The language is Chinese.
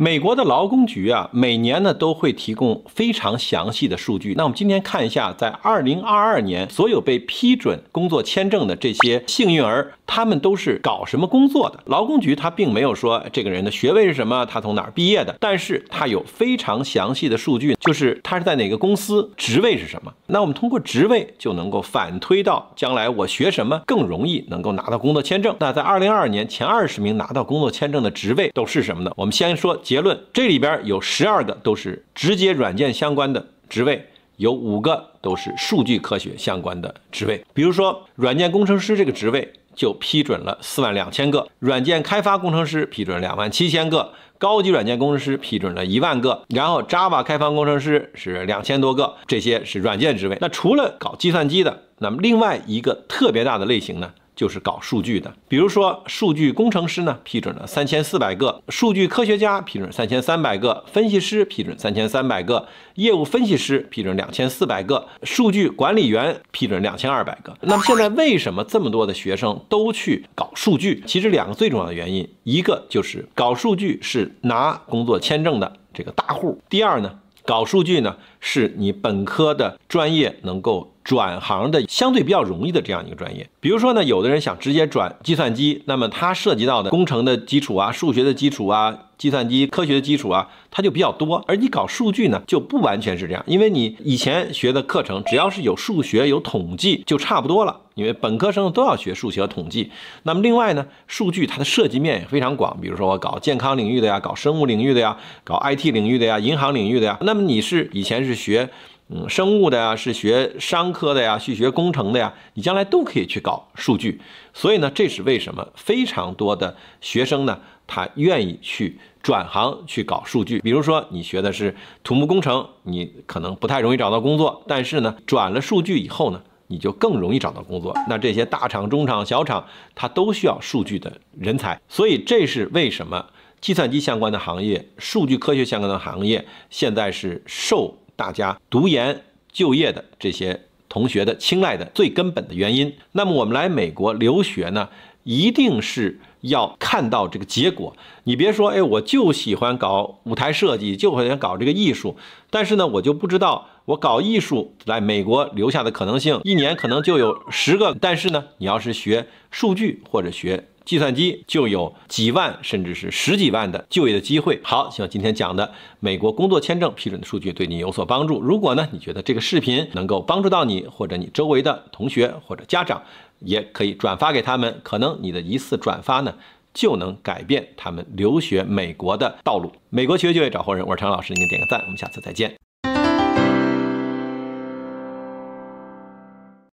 美国的劳工局啊，每年呢都会提供非常详细的数据。那我们今天看一下，在二零二二年所有被批准工作签证的这些幸运儿，他们都是搞什么工作的？劳工局他并没有说这个人的学位是什么，他从哪儿毕业的，但是他有非常详细的数据，就是他是在哪个公司，职位是什么。那我们通过职位就能够反推到将来我学什么更容易能够拿到工作签证。那在二零二二年前二十名拿到工作签证的职位都是什么呢？我们先说。结论：这里边有十二个都是直接软件相关的职位，有五个都是数据科学相关的职位。比如说，软件工程师这个职位就批准了四万两千个，软件开发工程师批准两万七千个，高级软件工程师批准了一万个，然后 Java 开发工程师是两千多个，这些是软件职位。那除了搞计算机的，那么另外一个特别大的类型呢？就是搞数据的，比如说数据工程师呢批准了三千四百个，数据科学家批准三千三百个，分析师批准三千三百个，业务分析师批准两千四百个，数据管理员批准两千二百个。那么现在为什么这么多的学生都去搞数据？其实两个最重要的原因，一个就是搞数据是拿工作签证的这个大户，第二呢？搞数据呢，是你本科的专业能够转行的相对比较容易的这样一个专业。比如说呢，有的人想直接转计算机，那么它涉及到的工程的基础啊、数学的基础啊。计算机科学的基础啊，它就比较多，而你搞数据呢就不完全是这样，因为你以前学的课程只要是有数学、有统计就差不多了，因为本科生都要学数学和统计。那么另外呢，数据它的涉及面也非常广，比如说我搞健康领域的呀，搞生物领域的呀，搞 IT 领域的呀，银行领域的呀，那么你是以前是学？嗯，生物的呀，是学商科的呀，去学工程的呀，你将来都可以去搞数据。所以呢，这是为什么？非常多的学生呢，他愿意去转行去搞数据。比如说，你学的是土木工程，你可能不太容易找到工作，但是呢，转了数据以后呢，你就更容易找到工作。那这些大厂、中厂、小厂，它都需要数据的人才。所以这是为什么？计算机相关的行业、数据科学相关的行业，现在是受。大家读研就业的这些同学的青睐的最根本的原因。那么我们来美国留学呢，一定是要看到这个结果。你别说，哎，我就喜欢搞舞台设计，就喜欢搞这个艺术，但是呢，我就不知道我搞艺术来美国留下的可能性，一年可能就有十个。但是呢，你要是学数据或者学。计算机就有几万甚至是十几万的就业的机会。好，希望今天讲的美国工作签证批准的数据对你有所帮助。如果呢，你觉得这个视频能够帮助到你或者你周围的同学或者家长，也可以转发给他们。可能你的一次转发呢，就能改变他们留学美国的道路。美国学业就业找活人，我是陈老师，您点个赞，我们下次再见。